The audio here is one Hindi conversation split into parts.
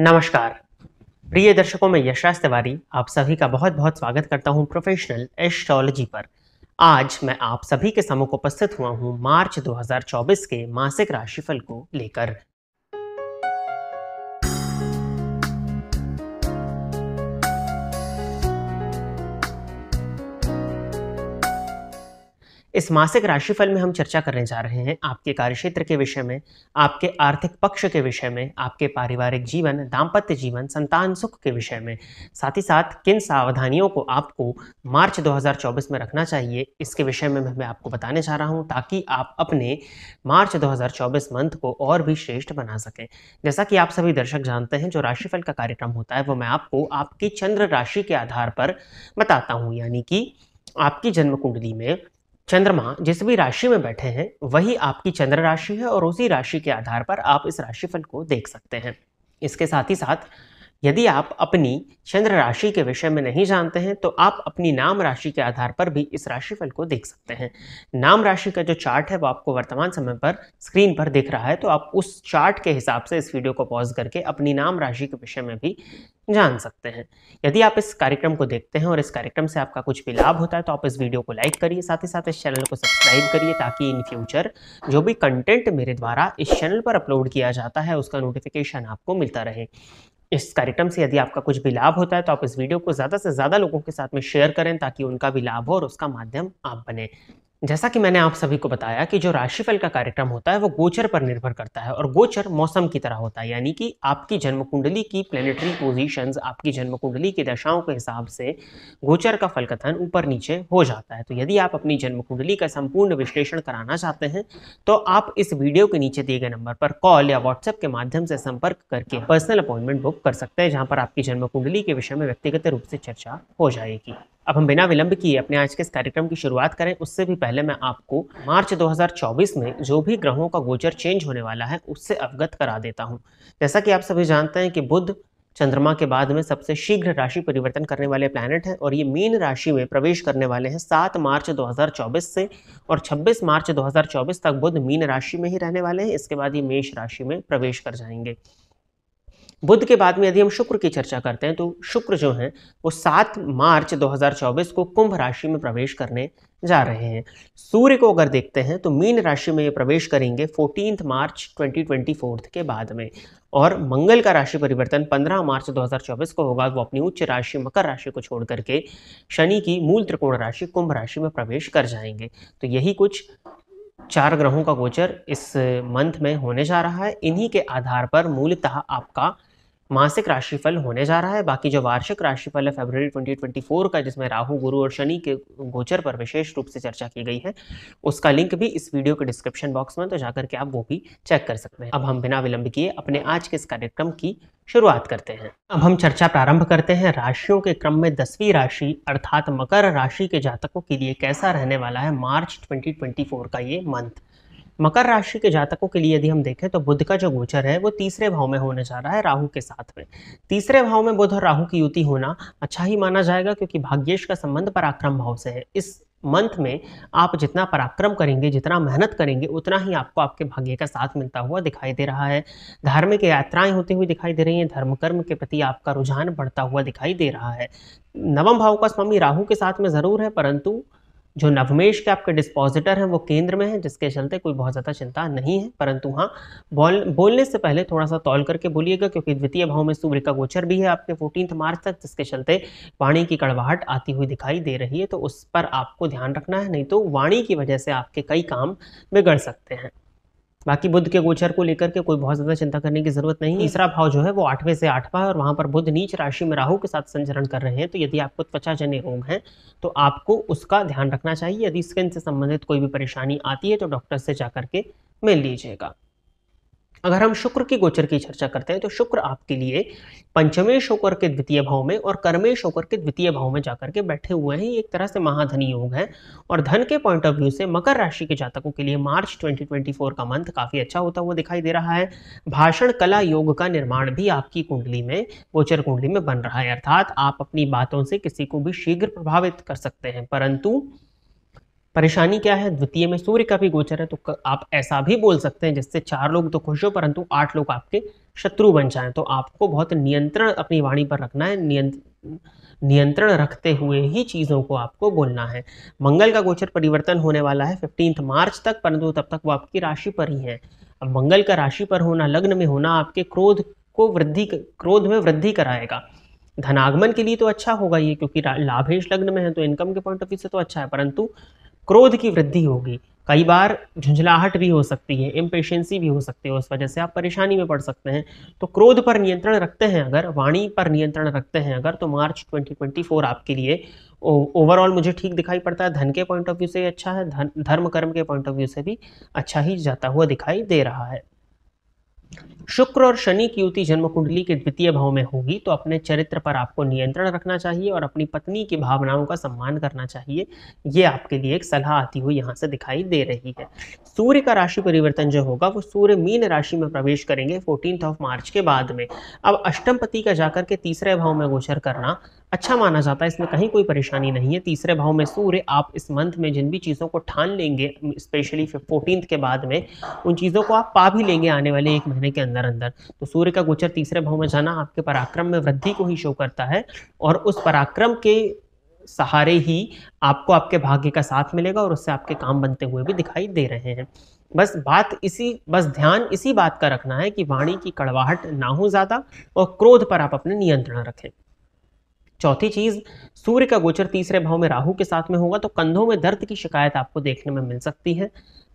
नमस्कार प्रिय दर्शकों में यशराज तिवारी आप सभी का बहुत बहुत स्वागत करता हूं प्रोफेशनल एस्ट्रोलॉजी पर आज मैं आप सभी के समूह उपस्थित हुआ हूं मार्च 2024 के मासिक राशिफल को लेकर इस मासिक राशिफल में हम चर्चा करने जा रहे हैं आपके कार्यक्षेत्र के विषय में आपके आर्थिक पक्ष के विषय में आपके पारिवारिक जीवन दाम्पत्य जीवन संतान सुख के विषय में साथ ही साथ किन सावधानियों को आपको मार्च 2024 में रखना चाहिए इसके विषय में मैं आपको बताने जा रहा हूँ ताकि आप अपने मार्च 2024 मंथ को और भी श्रेष्ठ बना सकें जैसा कि आप सभी दर्शक जानते हैं जो राशिफल का कार्यक्रम होता है वो मैं आपको आपकी चंद्र राशि के आधार पर बताता हूँ यानी कि आपकी जन्म कुंडली में चंद्रमा जिस भी राशि में बैठे हैं वही आपकी चंद्र राशि है और उसी राशि के आधार पर आप इस राशिफल को देख सकते हैं इसके साथ ही साथ यदि आप अपनी चंद्र राशि के विषय में नहीं जानते हैं तो आप अपनी नाम राशि के आधार पर भी इस राशिफल को देख सकते हैं नाम राशि का जो चार्ट है वो आपको वर्तमान समय पर स्क्रीन पर दिख रहा है तो आप उस चार्ट के हिसाब से इस वीडियो को पॉज करके अपनी नाम राशि के विषय में भी जान सकते हैं यदि आप इस कार्यक्रम को देखते हैं और इस कार्यक्रम से आपका कुछ भी लाभ होता है तो आप इस वीडियो को लाइक करिए साथ ही साथ इस चैनल को सब्सक्राइब करिए ताकि इन फ्यूचर जो भी कंटेंट मेरे द्वारा इस चैनल पर अपलोड किया जाता है उसका नोटिफिकेशन आपको मिलता रहे इस कार्यक्रम से यदि आपका कुछ भी लाभ होता है तो आप इस वीडियो को ज़्यादा से ज़्यादा लोगों के साथ में शेयर करें ताकि उनका भी लाभ हो और उसका माध्यम आप बने जैसा कि मैंने आप सभी को बताया कि जो राशिफल का कार्यक्रम होता है वो गोचर पर निर्भर करता है और गोचर मौसम की तरह होता है यानी कि आपकी जन्म कुंडली की प्लेनेटरी पोजीशंस आपकी जन्म कुंडली की दशाओं के हिसाब से गोचर का फल कथन ऊपर नीचे हो जाता है तो यदि आप अपनी जन्म कुंडली का संपूर्ण विश्लेषण कराना चाहते हैं तो आप इस वीडियो के नीचे दिए गए नंबर पर कॉल या व्हाट्सएप के माध्यम से संपर्क करके पर्सनल अपॉइंटमेंट बुक कर सकते हैं जहाँ पर आपकी जन्म कुंडली के विषय में व्यक्तिगत रूप से चर्चा हो जाएगी अब हम बिना विलंब किए अपने आज के इस कार्यक्रम की शुरुआत करें उससे भी पहले मैं आपको मार्च 2024 में जो भी ग्रहों का गोचर चेंज होने वाला है उससे अवगत करा देता हूँ जैसा कि आप सभी जानते हैं कि बुद्ध चंद्रमा के बाद में सबसे शीघ्र राशि परिवर्तन करने वाले प्लैनेट हैं और ये मीन राशि में प्रवेश करने वाले हैं 7 मार्च 2024 से और 26 मार्च 2024 तक बुध मीन राशि में ही रहने वाले हैं इसके बाद ये मेष राशि में प्रवेश कर जाएंगे बुद्ध के बाद में यदि हम शुक्र की चर्चा करते हैं तो शुक्र जो है वो 7 मार्च 2024 को कुंभ राशि में प्रवेश करने जा रहे हैं सूर्य को अगर देखते हैं तो मीन राशि में ये प्रवेश करेंगे फोर्टीन मार्च ट्वेंटी के बाद में और मंगल का राशि परिवर्तन 15 मार्च 2024 को होगा वो अपनी उच्च राशि मकर राशि को छोड़ करके शनि की मूल त्रिकोण राशि कुंभ राशि में प्रवेश कर जाएंगे तो यही कुछ चार ग्रहों का गोचर इस मंथ में होने जा रहा है इन्हीं के आधार पर मूलतः आपका मासिक राशिफल होने जा रहा है बाकी जो वार्षिक राशिफल है ट्वेंटी 2024 का जिसमें राहु गुरु और शनि के गोचर पर विशेष रूप से चर्चा की गई है उसका लिंक भी इस वीडियो के डिस्क्रिप्शन बॉक्स में तो जाकर के आप वो भी चेक कर सकते हैं अब हम बिना विलंब किए अपने आज के इस कार्यक्रम की शुरुआत करते हैं अब हम चर्चा प्रारंभ करते हैं राशियों के क्रम में दसवीं राशि अर्थात मकर राशि के जातकों के लिए कैसा रहने वाला है मार्च ट्वेंटी का ये मंथ मकर राशि के जातकों के लिए यदि हम देखें तो बुद्ध का जो गोचर है वो तीसरे भाव में होने जा रहा है राहु के साथ में तीसरे भाव में बुध और राहु की युति होना अच्छा ही माना जाएगा क्योंकि भाग्येश का संबंध पराक्रम भाव से है इस मंथ में आप जितना पराक्रम करेंगे जितना मेहनत करेंगे उतना ही आपको आपके भाग्य का साथ मिलता हुआ दिखाई दे रहा है धार्मिक यात्राएं होती हुई दिखाई दे रही हैं धर्म कर्म के प्रति आपका रुझान बढ़ता हुआ दिखाई दे रहा है नवम भाव का स्वामी राहु के साथ में ज़रूर है परंतु जो नवमेश के आपके डिस्पॉजिटर हैं वो केंद्र में हैं जिसके चलते कोई बहुत ज़्यादा चिंता नहीं है परंतु हाँ बोल बोलने से पहले थोड़ा सा तौल करके बोलिएगा क्योंकि द्वितीय भाव में सूर्य का गोचर भी है आपके फोर्टीन मार्च तक जिसके चलते वाणी की कड़वाहट आती हुई दिखाई दे रही है तो उस पर आपको ध्यान रखना है नहीं तो वाणी की वजह से आपके कई काम बिगड़ सकते हैं बाकी बुद्ध के गोचर को लेकर के कोई बहुत ज्यादा चिंता करने की जरूरत नहीं हम्म। तीसरा भाव जो है वो आठवें से आठवां और वहां पर बुद्ध नीच राशि में राहु के साथ संचरण कर रहे हैं तो यदि आपको त्वचा जन्य रोग हैं तो आपको उसका ध्यान रखना चाहिए यदि स्किन से संबंधित कोई भी परेशानी आती है तो डॉक्टर से जा के मिल लीजिएगा अगर हम शुक्र के गोचर की चर्चा करते हैं तो शुक्र आपके लिए पंचमेश होकर के द्वितीय भाव में और कर्मेश होकर के द्वितीय भाव में जाकर के बैठे हुए हैं एक तरह से महाधनी योग है और धन के पॉइंट ऑफ व्यू से मकर राशि के जातकों के लिए मार्च 2024 का मंथ काफ़ी अच्छा होता हुआ दिखाई दे रहा है भाषण कला योग का निर्माण भी आपकी कुंडली में गोचर कुंडली में बन रहा है अर्थात आप अपनी बातों से किसी को भी शीघ्र प्रभावित कर सकते हैं परंतु परेशानी क्या है द्वितीय में सूर्य का भी गोचर है तो आप ऐसा भी बोल सकते हैं जिससे चार लोग तो खुश हो परंतु आठ लोग आपके शत्रु बन जाएं तो आपको बहुत नियंत्रण अपनी वाणी पर रखना है नियंत्रण रखते हुए ही चीज़ों को आपको बोलना है मंगल का गोचर परिवर्तन होने वाला है फिफ्टींथ मार्च तक परंतु तब तक वो आपकी राशि पर ही है अब मंगल का राशि पर होना लग्न में होना आपके क्रोध को वृद्धि क्रोध में वृद्धि कराएगा धनागमन के लिए तो अच्छा होगा ये क्योंकि लाभेश लग्न में है तो इनकम के पॉइंट ऑफ व्यू से तो अच्छा है परंतु क्रोध की वृद्धि होगी कई बार झुंझलाहट भी हो सकती है इम्पेशेंसी भी हो सकती है उस वजह से आप परेशानी में पड़ सकते हैं तो क्रोध पर नियंत्रण रखते हैं अगर वाणी पर नियंत्रण रखते हैं अगर तो मार्च 2024 आपके लिए ओवरऑल मुझे ठीक दिखाई पड़ता है धन के पॉइंट ऑफ व्यू से अच्छा है धन धर्म कर्म के पॉइंट ऑफ व्यू से भी अच्छा ही जाता हुआ दिखाई दे रहा है शुक्र और शनि की युति जन्म कुंडली के द्वितीय भाव में होगी तो अपने चरित्र पर आपको नियंत्रण रखना चाहिए और अपनी पत्नी की भावनाओं का सम्मान करना चाहिए ये आपके लिए एक सलाह आती हुई यहाँ से दिखाई दे रही है सूर्य का राशि परिवर्तन जो होगा वो सूर्य मीन राशि में प्रवेश करेंगे फोर्टीन ऑफ मार्च के बाद में अब अष्टम पति का जाकर के तीसरे भाव में गोचर करना अच्छा माना जाता है इसमें कहीं कोई परेशानी नहीं है तीसरे भाव में सूर्य आप इस मंथ में जिन भी चीज़ों को ठान लेंगे स्पेशली फोर्टीन के बाद में उन चीज़ों को आप पा भी लेंगे आने वाले एक महीने के अंदर अंदर तो सूर्य का गोचर तीसरे भाव में जाना आपके पराक्रम में वृद्धि को ही शो करता है और उस पराक्रम के सहारे ही आपको आपके भाग्य का साथ मिलेगा और उससे आपके काम बनते हुए भी दिखाई दे रहे हैं बस बात इसी बस ध्यान इसी बात का रखना है कि वाणी की कड़वाहट ना हो ज़्यादा और क्रोध पर आप अपने नियंत्रण रखें चौथी चीज सूर्य का गोचर तीसरे भाव में राहु के साथ में होगा तो कंधों में दर्द की शिकायत आपको देखने में मिल सकती है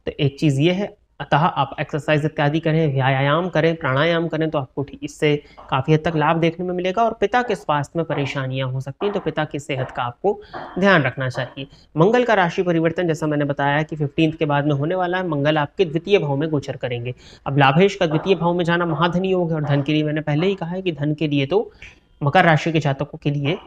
तो एक चीज़ ये है अतः आप एक्सरसाइज इत्यादि करें व्यायाम करें प्राणायाम करें तो आपको इससे काफ़ी हद तक लाभ देखने में मिलेगा और पिता के स्वास्थ्य में परेशानियां हो सकती हैं तो पिता की सेहत का आपको ध्यान रखना चाहिए मंगल का राशि परिवर्तन जैसा मैंने बताया कि फिफ्टीन के बाद में होने वाला है मंगल आपके द्वितीय भाव में गोचर करेंगे अब लाभेश का द्वितीय भाव में जाना महाधन योग है और धन के लिए मैंने पहले ही कहा है कि धन के लिए तो मकर राशि के जातकों के लिए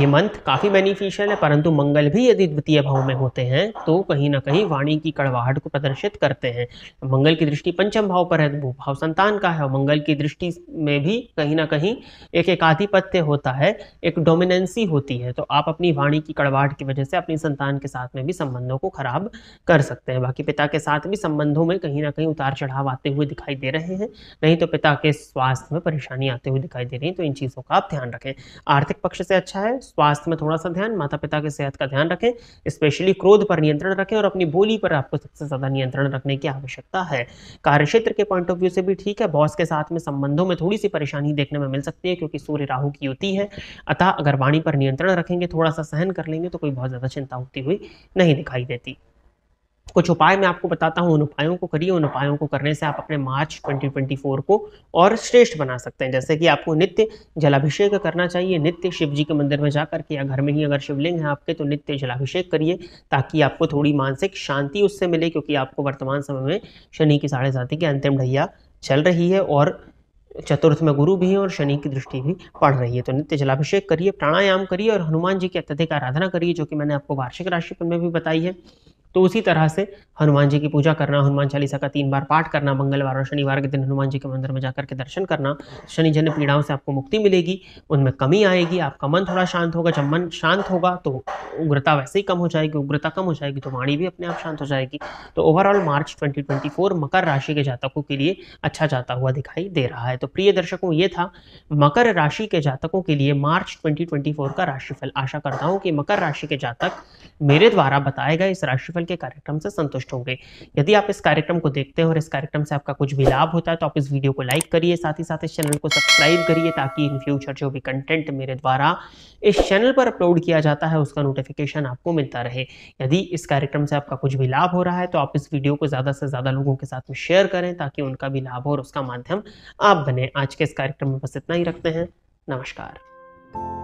ये मंथ काफ़ी बेनिफिशियल है परंतु मंगल भी यदि द्वितीय भाव में होते हैं तो कहीं ना कहीं वाणी की कड़वाहट को प्रदर्शित करते हैं मंगल की दृष्टि पंचम भाव पर है तो भाव संतान का है और मंगल की दृष्टि में भी कहीं ना कहीं एक एकाधिपत्य होता है एक डोमिनेंसी होती है तो आप अपनी वाणी की कड़वाहट की वजह से अपनी संतान के साथ में भी संबंधों को खराब कर सकते हैं बाकी पिता के साथ भी संबंधों में कहीं ना कहीं उतार चढ़ाव आते हुए दिखाई दे रहे हैं नहीं तो पिता के स्वास्थ्य में परेशानी आते हुए दिखाई दे रही है तो इन चीज़ों का आप ध्यान रखें आर्थिक पक्ष से अच्छा है है स्वास्थ्य में थोड़ा सा ध्यान माता पिता के सेहत का ध्यान रखें स्पेशली क्रोध पर नियंत्रण रखें और अपनी बोली पर आपको सबसे ज़्यादा नियंत्रण रखने की आवश्यकता है कार्य क्षेत्र के पॉइंट ऑफ व्यू से भी ठीक है बॉस के साथ में संबंधों में थोड़ी सी परेशानी देखने में मिल सकती है क्योंकि सूर्य राहु की युति है अतः अगर वाणी पर नियंत्रण रखेंगे थोड़ा सा सहन कर लेंगे तो कोई बहुत ज़्यादा चिंता होती हुई नहीं दिखाई देती कुछ उपाय मैं आपको बताता हूँ उन उपायों को करिए उन उपायों को करने से आप अपने मार्च 2024 को और श्रेष्ठ बना सकते हैं जैसे कि आपको नित्य जलाभिषेक करना चाहिए नित्य शिव जी के मंदिर में जा करके या घर में ही अगर शिवलिंग है आपके तो नित्य जलाभिषेक करिए ताकि आपको थोड़ी मानसिक शांति उससे मिले क्योंकि आपको वर्तमान समय में शनि की साढ़े साथी की अंतिम ढैया चल रही है और चतुर्थ में गुरु भी है और शनि की दृष्टि भी पड़ रही है तो नित्य जलाभिषेक करिए प्राणायाम करिए और हनुमान जी की अत्यधिक आराधना करिए जो कि मैंने आपको वार्षिक राशिफल में भी बताई है तो उसी तरह से हनुमान जी की पूजा करना हनुमान चालीसा का तीन बार पाठ करना मंगलवार और शनिवार के दिन हनुमान जी के मंदिर में जाकर के दर्शन करना शनिजन्य पीड़ाओं से आपको मुक्ति मिलेगी उनमें कमी आएगी आपका मन थोड़ा शांत होगा जब मन शांत होगा तो उग्रता वैसे ही कम हो जाएगी उग्रता कम हो जाएगी तो वाणी भी अपने आप शांत हो जाएगी तो ओवरऑल मार्च ट्वेंटी मकर राशि के जातकों के लिए अच्छा जाता हुआ दिखाई दे रहा है तो प्रिय दर्शकों ये था मकर राशि के जातकों के लिए मार्च ट्वेंटी का राशिफल आशा करता हूँ कि मकर राशि के जातक मेरे द्वारा बताए गए इस राशिफल शिक्षण के कार्यक्रम से संतुष्ट होंगे यदि आप इस कार्यक्रम को देखते हो और इस कार्यक्रम से आपका कुछ भी लाभ होता है तो आप इस वीडियो को लाइक करिए साथ ही साथ इस चैनल को सब्सक्राइब करिए ताकि इन फ्यूचर जो भी कंटेंट मेरे द्वारा इस चैनल पर अपलोड किया जाता है उसका नोटिफिकेशन आपको मिलता रहे यदि इस कार्यक्रम से आपका कुछ भी लाभ हो रहा है तो आप इस वीडियो को ज़्यादा से ज़्यादा लोगों के साथ में शेयर करें ताकि उनका भी लाभ हो और उसका माध्यम आप बने आज के इस कार्यक्रम में बस इतना ही रखते हैं नमस्कार Thank you